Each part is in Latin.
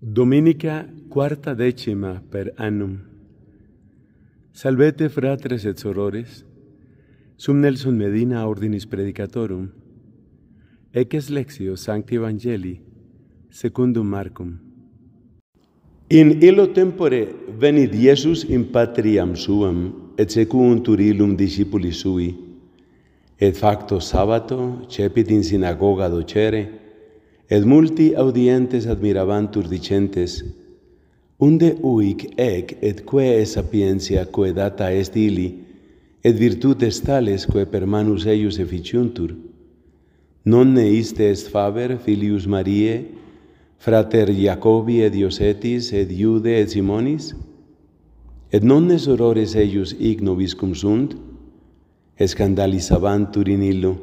Dominica quarta decima per annum. Salvete fratres et sorores, sum Nelson Medina ordinis predicatorum, ECES lexio sancti evangelii, secundum Marcum. In illo tempore venit Iesus in patriam suam, et secuntur illum discipuli sui, et facto sabato, cepit in sinagoga docere, et et multi audientes admirabantur dicentes, unde uic ec et quae sapientia coedata data est ili, et virtutes tales quae per manus eius efficiuntur, non ne iste est faber filius Marie, frater Jacobi et Iosetis et Iude et Simonis? Et non ne sorores eius igno viscum cum sunt? Escandalisabantur in illo.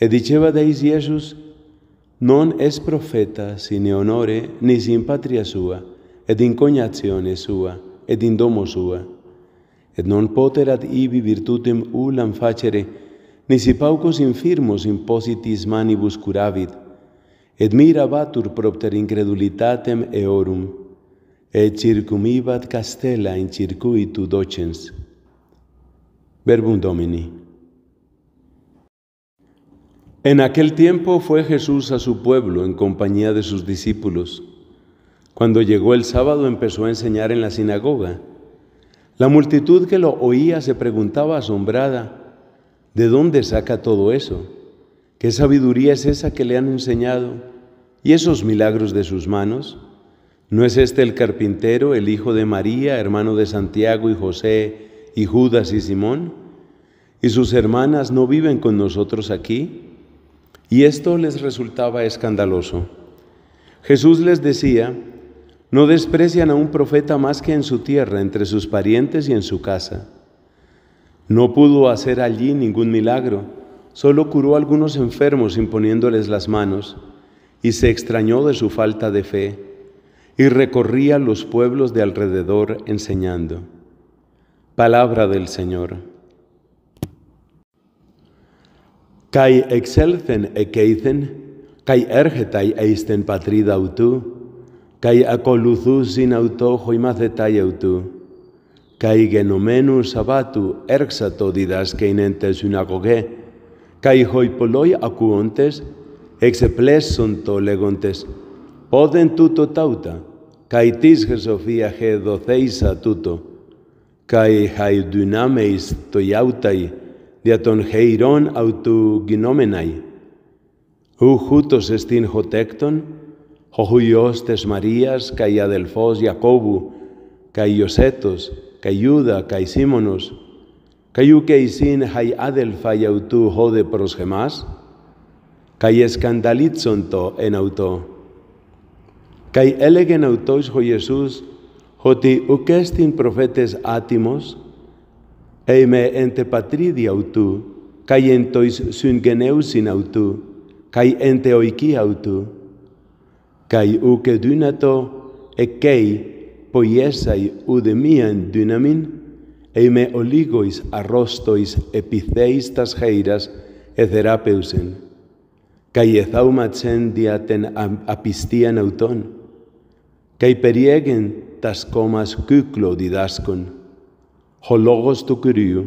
Et diceva deis Iesus, Iesus, non es profeta sine honore nis in patria sua, et in cognazione sua, et in domo sua. Et non poterat ibi virtutem ullam facere, nisi paucos infirmos in positis manibus curavit, et mirabatur propter incredulitatem eorum, et circumibat castella in circuitu docens. Verbum Domini. En aquel tiempo fue Jesús a su pueblo en compañía de sus discípulos. Cuando llegó el sábado empezó a enseñar en la sinagoga. La multitud que lo oía se preguntaba asombrada, ¿de dónde saca todo eso? ¿Qué sabiduría es esa que le han enseñado? ¿Y esos milagros de sus manos? ¿No es este el carpintero, el hijo de María, hermano de Santiago y José y Judas y Simón? ¿Y sus hermanas no viven con nosotros aquí? y esto les resultaba escandaloso. Jesús les decía, no desprecian a un profeta más que en su tierra, entre sus parientes y en su casa. No pudo hacer allí ningún milagro, solo curó a algunos enfermos imponiéndoles las manos, y se extrañó de su falta de fe, y recorría los pueblos de alrededor enseñando. Palabra del Señor. Καί εξέλθεν εκέιθεν, καί έρχεται εις την πατρίδα αυτού, καί ακολουθούσιν αυτό χοημάθεται αυτού, καί γενομένου Σαββάτου έρξατο διδάσκειν εν τε συναγωγέ, καί χοϊπολόι ακούοντες, εξεπλέσσοντο λέγοντες, πόδεν τούτο τάουτα, καί της χρυσοφία χεδοθέισα τούτο, καί χαϊδυνάμεις το ιάουταϊ, δια των χεϊρών γινόμεναι. Ου χούτος εστίν χωτέκτον, ο χουιός της Μαρίας καί αδελφός Ιακώβου, καί Ιωσέτος, καί Ιούδα, καί Σίμωνος, καί ου και εισήν χαί αδελφα αυτού χώδε προς χεμάς, καί το εν αυτο. Καί έλεγεν αυτός ο Ιησούς, ότι ουκ προφέτες άτιμος, Eime ente patridi autu, cae entois sun geneusin autu, cae ente oiki autu, cae uke dynato, e cei poiesai udemian dynamin, eime oligois arrostois epiceis tas heiras e therapeusen, cae ethaumatzen diaten apistian auton, cae periegen tas comas cyclo didascon, Ο Λόγος του Κυρίου.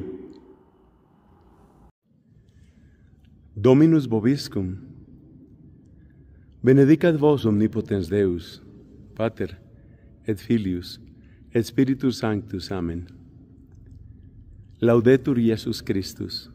Dominus Bobiscum. Benedicat vos omnipotens Deus, Pater, et Filius, et Spiritus Sanctus. Amen. Laudetur Iesus Christus.